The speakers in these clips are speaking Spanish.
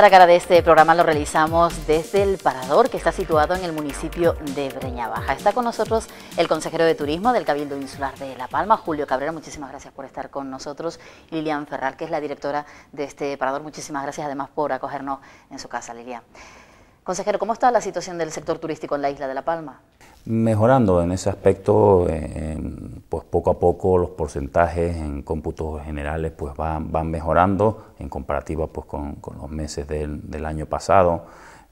cara a cara de este programa lo realizamos desde el Parador, que está situado en el municipio de Breña Baja. Está con nosotros el consejero de turismo del Cabildo Insular de La Palma, Julio Cabrera. Muchísimas gracias por estar con nosotros. Lilian Ferral, que es la directora de este Parador. Muchísimas gracias además por acogernos en su casa, Lilian. Consejero, ¿cómo está la situación del sector turístico en la isla de La Palma? Mejorando en ese aspecto, pues poco a poco los porcentajes en cómputos generales pues van, mejorando en comparativa pues con, los meses del, año pasado.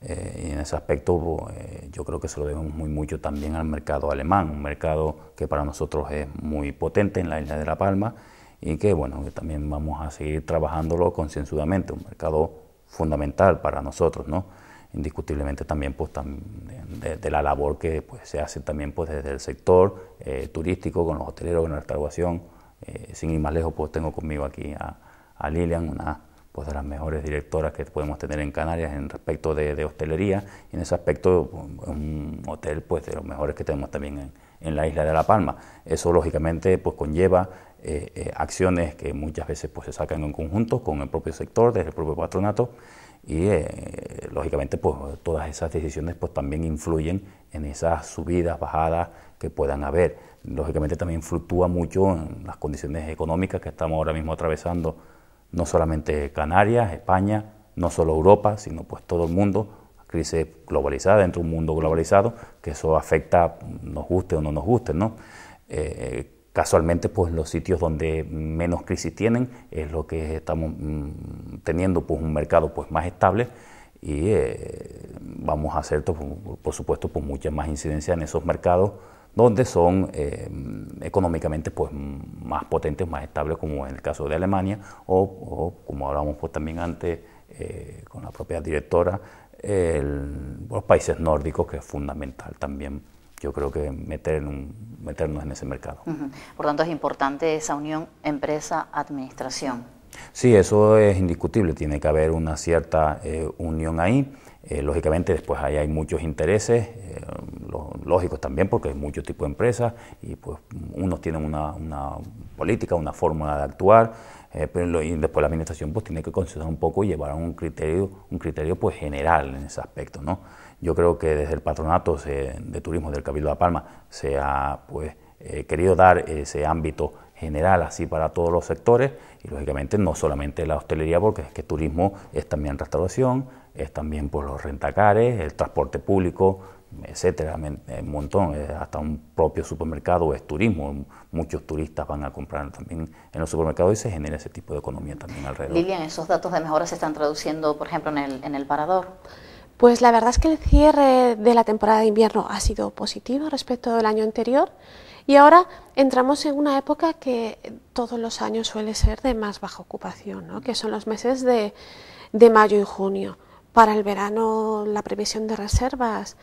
Eh, y en ese aspecto eh, yo creo que se lo debemos muy mucho también al mercado alemán, un mercado que para nosotros es muy potente en la isla de La Palma y que bueno, que también vamos a seguir trabajándolo concienzudamente, un mercado fundamental para nosotros, ¿no? indiscutiblemente también pues, de, la labor que pues, se hace también pues, desde el sector eh, turístico, con los hoteleros, con la restauración. Eh, sin ir más lejos, pues tengo conmigo aquí a, Lilian, una pues, de las mejores directoras que podemos tener en Canarias en respecto de, hostelería. Y en ese aspecto, es un hotel pues, de los mejores que tenemos también en, en la isla de La Palma. Eso lógicamente pues conlleva eh, eh, acciones que muchas veces pues, se sacan en conjunto con el propio sector, desde el propio patronato, y eh, lógicamente pues, todas esas decisiones pues, también influyen en esas subidas, bajadas que puedan haber. Lógicamente también fluctúa mucho en las condiciones económicas que estamos ahora mismo atravesando, no solamente Canarias, España, no solo Europa, sino pues todo el mundo, crisis globalizada, dentro de un mundo globalizado, que eso afecta, nos guste o no nos guste, ¿no? Casualmente, pues los sitios donde menos crisis tienen es lo que estamos mm, teniendo pues un mercado pues más estable y eh, vamos a hacer, pues, por supuesto, pues mucha más incidencia en esos mercados donde son eh, económicamente pues, más potentes, más estables, como en el caso de Alemania, o, como hablábamos pues, también antes eh, con la propia directora, los países nórdicos, que es fundamental también yo creo que meter en un, meternos en ese mercado. Por tanto, es importante esa unión empresa-administración. Sí, eso es indiscutible, tiene que haber una cierta eh, unión ahí. Eh, lógicamente después ahí hay muchos intereses, eh, lógico también porque hay muchos tipos de empresas y pues unos tienen una, política, una fórmula de actuar, eh, pero y después la administración pues tiene que considerar un poco y llevar a un criterio, un criterio pues general en ese aspecto, ¿no? Yo creo que desde el patronato de turismo del Cabildo de La Palma se ha pues eh, querido dar ese ámbito general así para todos los sectores y lógicamente no solamente la hostelería porque es que turismo es también restauración, es también por pues, los rentacares, el transporte público, etcétera, eh, un montón, hasta un propio supermercado es turismo, muchos turistas van a comprar también en los supermercados y se genera ese tipo de economía también alrededor. Lilian, ¿esos datos de mejora se están traduciendo, por ejemplo, en el, en el parador? Pues la verdad es que el cierre de la temporada de invierno ha sido positivo respecto del año anterior y ahora entramos en una época que todos los años suele ser de más baja ocupación, ¿no? que son los meses de, de mayo y junio. Para el verano la previsión de reservas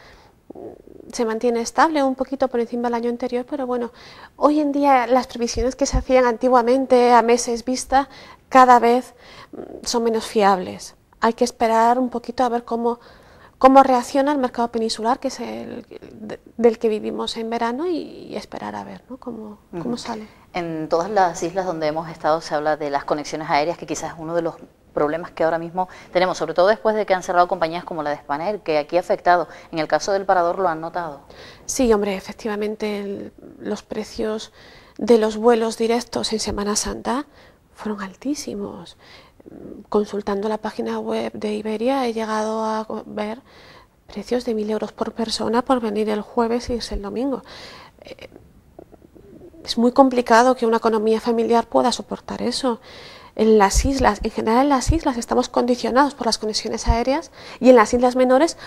se mantiene estable un poquito por encima del año anterior, pero bueno, hoy en día las previsiones que se hacían antiguamente a meses vista cada vez mm, son menos fiables. Hay que esperar un poquito a ver cómo, cómo reacciona el mercado peninsular, que es el del que vivimos en verano, y, esperar a ver cómo, sale. En todas las islas donde hemos estado se habla de las conexiones aéreas, que quizás uno de los problemas que ahora mismo tenemos, sobre todo después de que han cerrado compañías como la de Spanair, que aquí ha afectado. En el caso del parador lo han notado. Sí, hombre, efectivamente los precios de los vuelos directos en Semana Santa fueron altísimos. Consultando la página web de Iberia he llegado a ver precios de mil euros por persona por venir el jueves y irse el domingo. Eh, es muy complicado que una economía familiar pueda soportar eso en las islas, en general en las islas estamos condicionados por las conexiones aéreas y en las islas menores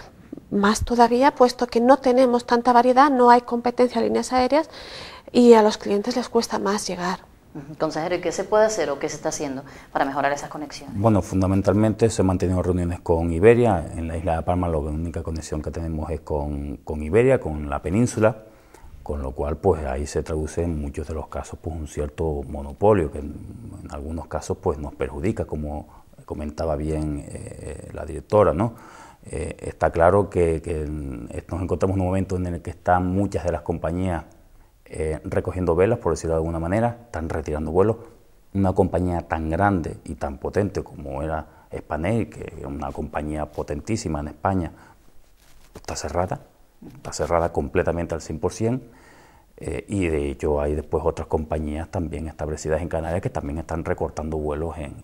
más todavía, puesto que no tenemos tanta variedad, no hay competencia de líneas aéreas y a los clientes les cuesta más llegar. Consejero, ¿y qué se puede hacer o qué se está haciendo para mejorar esas conexiones? Bueno, fundamentalmente se han mantenido reuniones con Iberia. En la isla de Palma la única conexión que tenemos es con Iberia, con la península con lo cual pues ahí se traduce en muchos de los casos pues un cierto monopolio que en, algunos casos pues nos perjudica como comentaba bien eh, la directora eh, está claro que, nos encontramos en un momento en el que están muchas de las compañías eh, recogiendo velas por decirlo de alguna manera están retirando vuelos una compañía tan grande y tan potente como era Spanair que es una compañía potentísima en España está cerrada está cerrada completamente al 100%. Eh, y de hecho hay después otras compañías también establecidas en Canarias que también están recortando vuelos en,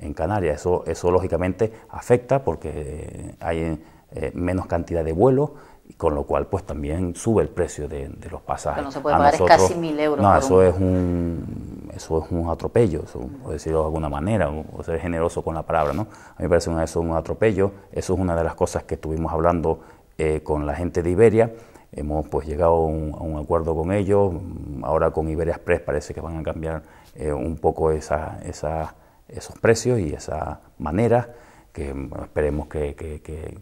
en, Canarias. Eso, eso lógicamente afecta porque eh, hay eh, menos cantidad de vuelos con lo cual pues también sube el precio de, los pasajes. no se puede pagar casi mil euros. No, eso es un eso es un atropello, o decirlo de alguna manera, o ser generoso con la palabra, ¿no? A mí me parece que eso es un atropello, eso es una de las cosas que estuvimos hablando eh, con la gente de Iberia. Hemos pues llegado a un, acuerdo con ellos. Ahora con Iberia Express parece que van a cambiar eh, un poco esa, esos precios y esa manera, que esperemos que,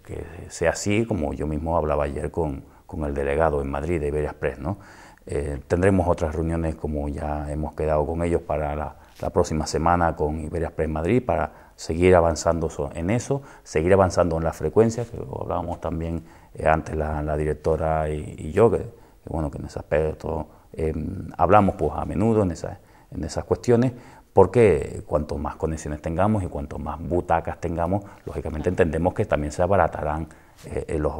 sea así, como yo mismo hablaba ayer con, con el delegado en Madrid de Iberia Express. ¿no? Eh, tendremos otras reuniones como ya hemos quedado con ellos para la, próxima semana con Iberia Express Madrid para seguir avanzando en eso, seguir avanzando en la frecuencia, que hablábamos también eh, antes la, directora y, yo, que, bueno, que en ese aspecto em, hablamos pues a menudo en esas, en esas cuestiones, porque cuanto más conexiones tengamos y cuanto más butacas tengamos, lógicamente entendemos que también se abaratarán eh, eh, los,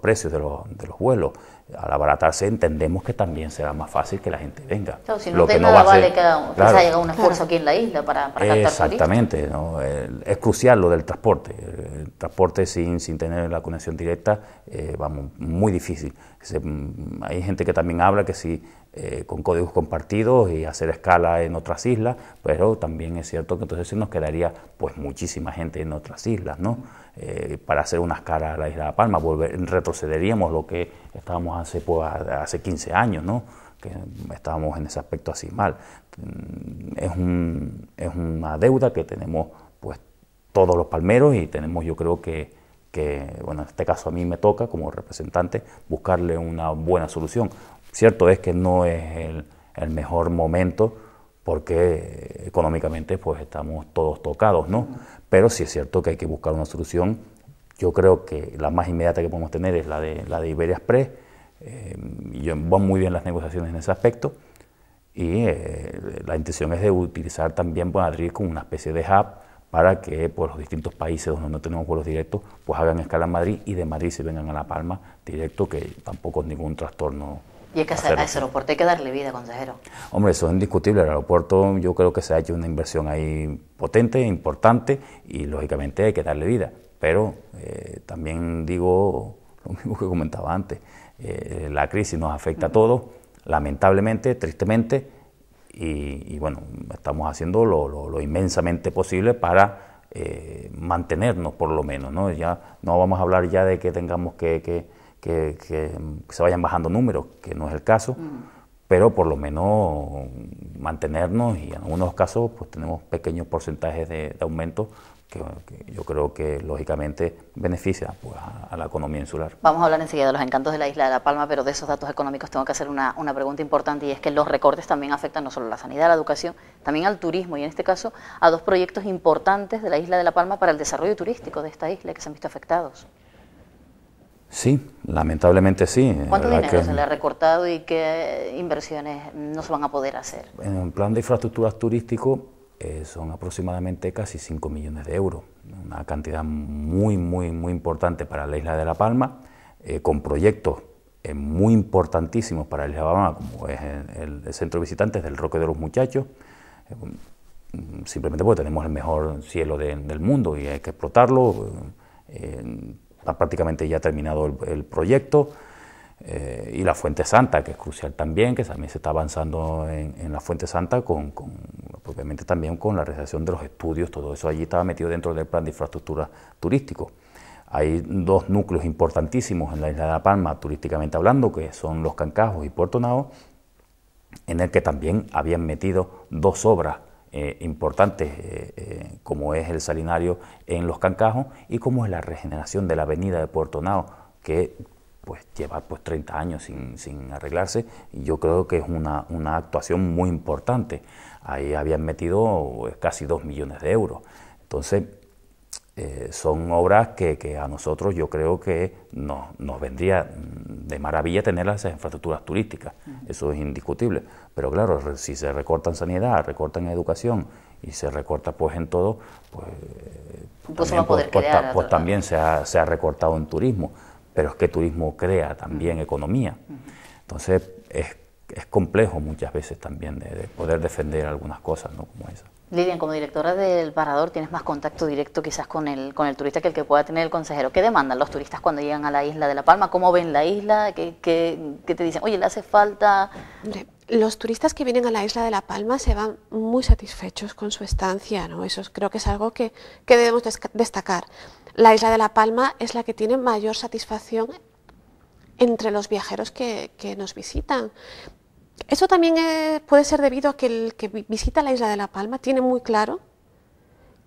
precios de los, de los, vuelos. Al abaratarse entendemos que también será más fácil que la gente venga. si no Lo que no va a ser, un esfuerzo aquí en la isla para, Exactamente, es crucial lo del transporte. El transporte sin, sin tener la conexión directa, eh, vamos, muy difícil. Mm, hay gente que también habla que si eh, con códigos compartidos y hacer escala en otras islas, pero también es cierto que entonces se nos quedaría pues muchísima gente en otras islas, ¿no? Eh, para hacer una escala a la isla de Palma, volver, retrocederíamos lo que estábamos hace, pues, hace 15 años, ¿no? que estábamos en ese aspecto así mal. Mm, es, un, es una deuda que tenemos pues todos los palmeros y tenemos yo creo que, que, bueno, en este caso a mí me toca como representante buscarle una buena solución. Cierto es que no es el, mejor momento porque económicamente pues estamos todos tocados, ¿no? Pero sí es cierto que hay que buscar una solución. Yo creo que la más inmediata que podemos tener es la de, la de Iberia Express. Eh, yo, van muy bien las negociaciones en ese aspecto y eh, la intención es de utilizar también Madrid como una especie de hub para que pues, los distintos países donde no tenemos vuelos directos pues hagan escala en Madrid y de Madrid se vengan a La Palma directo, que tampoco es ningún trastorno y que hacer, ese aeropuerto hay que darle vida, consejero. Hombre, eso es indiscutible. El aeropuerto yo creo que se ha hecho una inversión ahí potente, importante, y lógicamente hay que darle vida. Pero eh, también digo lo mismo que comentaba antes, eh, la crisis nos afecta a todos, lamentablemente, tristemente, y, bueno, estamos haciendo lo, lo, inmensamente posible para eh, mantenernos por lo menos, ¿no? Ya no vamos a hablar ya de que tengamos que que, se vayan bajando números, que no es el caso, mm. pero por lo menos mantenernos y en algunos casos pues tenemos pequeños porcentajes de, aumento que, yo creo que lógicamente beneficia pues, a, la economía insular. Vamos a hablar enseguida de los encantos de la isla de La Palma, pero de esos datos económicos tengo que hacer una, una pregunta importante y es que los recortes también afectan no solo a la sanidad, a la educación, también al turismo y en este caso a dos proyectos importantes de la isla de La Palma para el desarrollo turístico de esta isla que se han visto afectados. Sí, lamentablemente sí. ¿Cuánto dinero se le ha recortado y qué inversiones no se van a poder hacer? En plan de infraestructuras turístico eh, son aproximadamente casi 5 millones de euros, una cantidad muy, muy, muy importante para la isla de La Palma, eh, con proyectos eh, muy importantísimos para la isla como es el, centro de visitantes del Roque de los Muchachos, simplemente porque tenemos el mejor cielo del mundo y hay que explotarlo está prácticamente ya terminado el, proyecto. Eh, y la Fuente Santa, que es crucial también, que también se está avanzando en, la Fuente Santa, con, con, también con la realización de los estudios, todo eso allí estaba metido dentro del plan de infraestructura turístico. Hay dos núcleos importantísimos en la isla de La Palma, turísticamente hablando, que son Los Cancajos y Puerto Nao, en el que también habían metido dos obras eh, importantes eh, eh, como es el salinario en Los Cancajos y como es la regeneración de la avenida de Puerto Nao, que pues lleva pues 30 años sin, arreglarse y yo creo que es una, una, actuación muy importante. Ahí habían metido pues, casi 2 millones de euros. Entonces, eh, son obras que, que, a nosotros yo creo que no, nos vendría mm, de maravilla tener las infraestructuras turísticas, eso es indiscutible, pero claro, si se recortan sanidad, recortan educación y se recorta pues en todo, pues, pues, también, pues también, se ha, recortado en turismo, pero es que turismo crea también economía, entonces es, es complejo muchas veces también poder defender algunas cosas ¿no? como esas. Lidia, como directora del Parador, tienes más contacto directo quizás con el, con el turista que el que pueda tener el consejero. ¿Qué demandan los turistas cuando llegan a la isla de La Palma? ¿Cómo ven la isla? ¿Qué, te dicen? Oye, le hace falta... Los turistas que vienen a la isla de La Palma se van muy satisfechos con su estancia, ¿no? Eso creo que es algo que, debemos destacar. La isla de La Palma es la que tiene mayor satisfacción entre los viajeros que, que, nos visitan. Eso también eh, puede ser debido a que el que visita la isla de La Palma tiene muy claro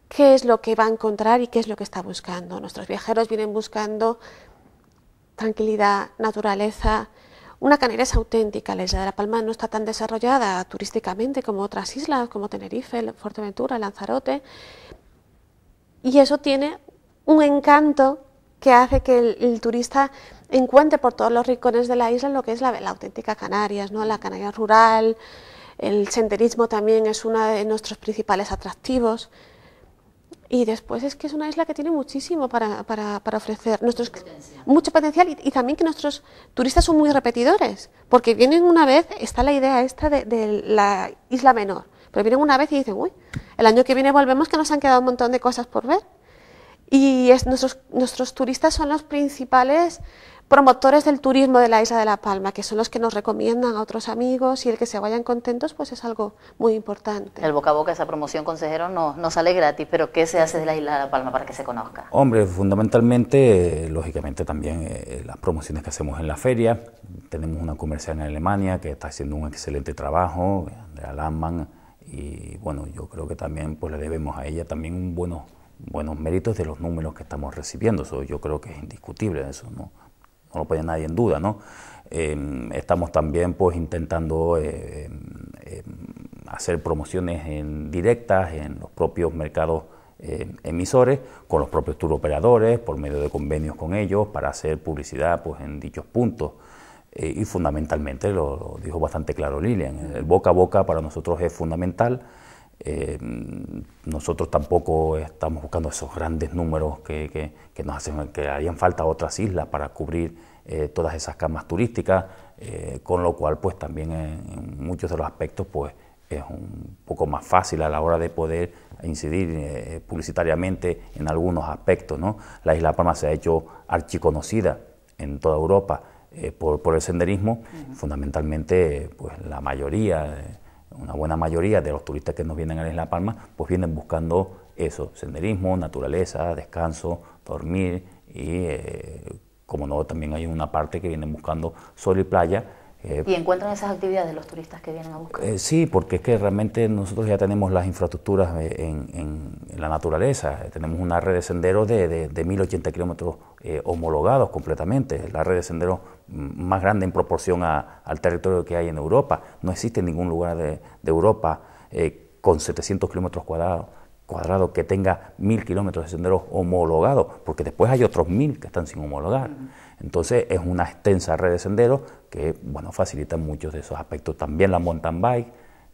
qué es lo que va a encontrar y qué es lo que está buscando. Nuestros viajeros vienen buscando tranquilidad, naturaleza, una es auténtica. La isla de La Palma no está tan desarrollada turísticamente como otras islas, como Tenerife, Fuerteventura, Lanzarote. Y eso tiene un encanto que hace que el turista encuentre por todos los rincones de la isla lo que es la, auténtica Canarias, ¿no? la Canarias rural, el senderismo también es uno de nuestros principales atractivos. Y después es que es una isla que tiene muchísimo para, ofrecer. Nuestros, Mucho potencial y, también que nuestros turistas son muy repetidores, porque vienen una vez, está la idea esta de, la isla menor, pero vienen una vez y dicen, uy, el año que viene volvemos que nos han quedado un montón de cosas por ver. Y es, nuestros, nuestros turistas son los principales promotores del turismo de la isla de La Palma, que son los que nos recomiendan a otros amigos y el que se vayan contentos, pues es algo muy importante. El boca a boca, esa promoción, consejero, no, no sale gratis, pero ¿qué se hace de la isla de La Palma para que se conozca? Hombre, fundamentalmente, lógicamente también eh, las promociones que hacemos en la feria. Tenemos una comercial en Alemania que está haciendo un excelente trabajo, Andrea Landman, y bueno, yo creo que también pues, le debemos a ella también buenos buenos méritos de los números que estamos recibiendo, eso yo creo que es indiscutible, eso no, no lo pone nadie en duda, ¿no? Em, estamos también pues intentando eh, em, em, hacer promociones en directas en los propios mercados eh, emisores, con los propios tour operadores, por medio de convenios con ellos, para hacer publicidad pues en dichos puntos. Eh, y fundamentalmente, lo, dijo bastante claro Lilian, el boca a boca para nosotros es fundamental Em, nosotros tampoco estamos buscando esos grandes números que, nos hacen, que harían falta otras islas para cubrir eh, todas esas camas turísticas, eh, con lo cual pues también en, muchos de los aspectos pues es un poco más fácil a la hora de poder incidir eh, publicitariamente en algunos aspectos. ¿no? La isla Palma se ha hecho archiconocida en toda Europa por, el senderismo, fundamentalmente pues la mayoría una buena mayoría de los turistas que nos vienen a la Isla Palma, pues vienen buscando eso, senderismo, naturaleza, descanso, dormir y, eh, como no, también hay una parte que vienen buscando sol y playa. Eh, ¿Y encuentran esas actividades los turistas que vienen a buscar? Eh, sí, porque es que realmente nosotros ya tenemos las infraestructuras en, la naturaleza, tenemos una red de senderos de, de, de 1080 kilómetros homologados completamente, la red de senderos más grande en proporción al territorio que hay en Europa. No existe ningún lugar de, Europa eh, con 700 kilómetros cuadrados que tenga mil kilómetros de senderos homologados, porque después hay otros mil que están sin homologar. Entonces es una extensa red de senderos que bueno, facilita muchos de esos aspectos. También la mountain bike,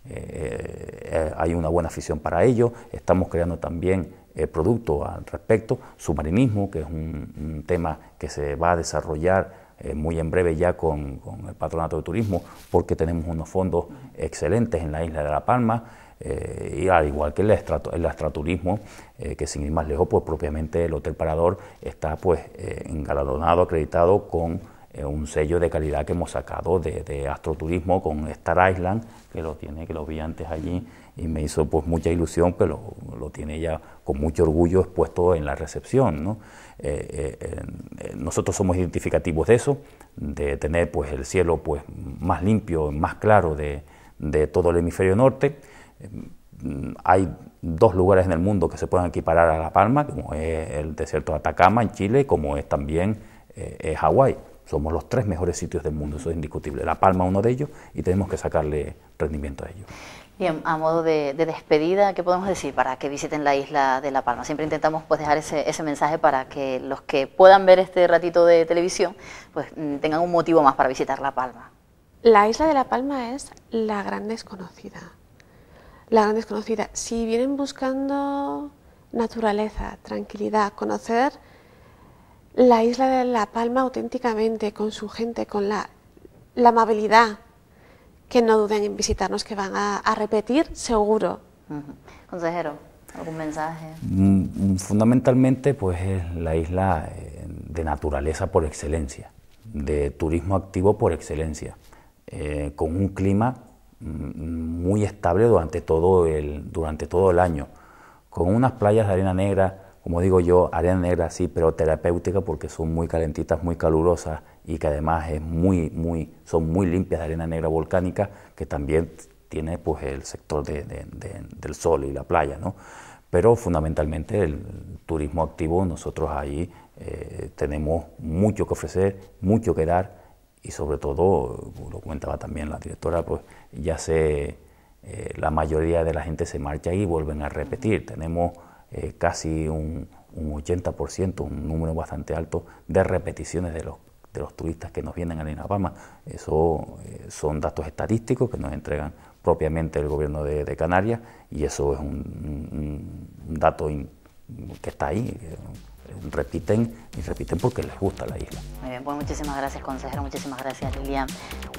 eh, eh, hay una buena afición para ello. Estamos creando también productos al respecto, submarinismo, que es un tema que se va a desarrollar eh, muy en breve ya con, el Patronato de Turismo, porque tenemos unos fondos excelentes en la isla de La Palma, eh, y al igual que el, estrato, astraturismo, eh, que sin ir más lejos, pues propiamente el Hotel Parador está pues engalardonado, acreditado con eh, un sello de calidad que hemos sacado de, astroturismo con Star Island, que lo tiene, que lo vi antes allí y me hizo pues mucha ilusión, que lo, lo tiene ya con mucho orgullo expuesto en la recepción. ¿no? Eh, eh, nosotros somos identificativos de eso, de tener pues el cielo pues más limpio, más claro de, todo el hemisferio norte. Mm, hay dos lugares en el mundo que se pueden equiparar a La Palma, como es el desierto de Atacama en Chile, como es también Hawái. Somos los tres mejores sitios del mundo, eso es indiscutible. La Palma uno de ellos y tenemos que sacarle rendimiento a ellos. Bien, a modo de, despedida, ¿qué podemos decir para que visiten la isla de La Palma? Siempre intentamos pues, dejar ese, ese mensaje para que los que puedan ver este ratito de televisión pues, mm, tengan un motivo más para visitar La Palma. La isla de La Palma es la gran desconocida. La gran desconocida. Si vienen buscando naturaleza, tranquilidad, conocer la isla de La Palma auténticamente, con su gente, con la, amabilidad, que no duden en visitarnos, que van a, repetir seguro. Consejero, ¿algún mensaje? Mm, mm, fundamentalmente, pues es la isla eh, de naturaleza por excelencia, de turismo activo por excelencia, eh, con un clima mm, muy estable durante todo el, durante todo el año, con unas playas de arena negra, como digo yo, arena negra sí, pero terapéutica porque son muy calentitas, muy calurosas y que además es muy, muy, son muy limpias de arena negra volcánica que también tiene pues el sector de, del sol y la playa, ¿no? Pero fundamentalmente el turismo activo, nosotros ahí eh, tenemos mucho que ofrecer, mucho que dar y sobre todo, lo comentaba también la directora, pues ya sé, eh, la mayoría de la gente se marcha y vuelven a repetir. Tenemos casi un, un 80%, un número bastante alto de repeticiones de los, de los turistas que nos vienen a Nina Eso eh, son datos estadísticos que nos entregan propiamente el gobierno de, Canarias y eso es un, dato que está ahí repiten y repiten porque les gusta la isla. Muy bien, pues muchísimas gracias consejero, muchísimas gracias Lilian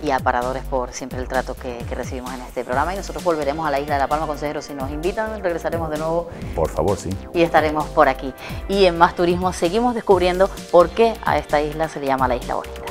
y a Paradores por siempre el trato que, recibimos en este programa y nosotros volveremos a la isla de La Palma, consejero, si nos invitan, regresaremos de nuevo. Por favor, sí. Y estaremos por aquí. Y en Más Turismo seguimos descubriendo por qué a esta isla se le llama la Isla Bonita.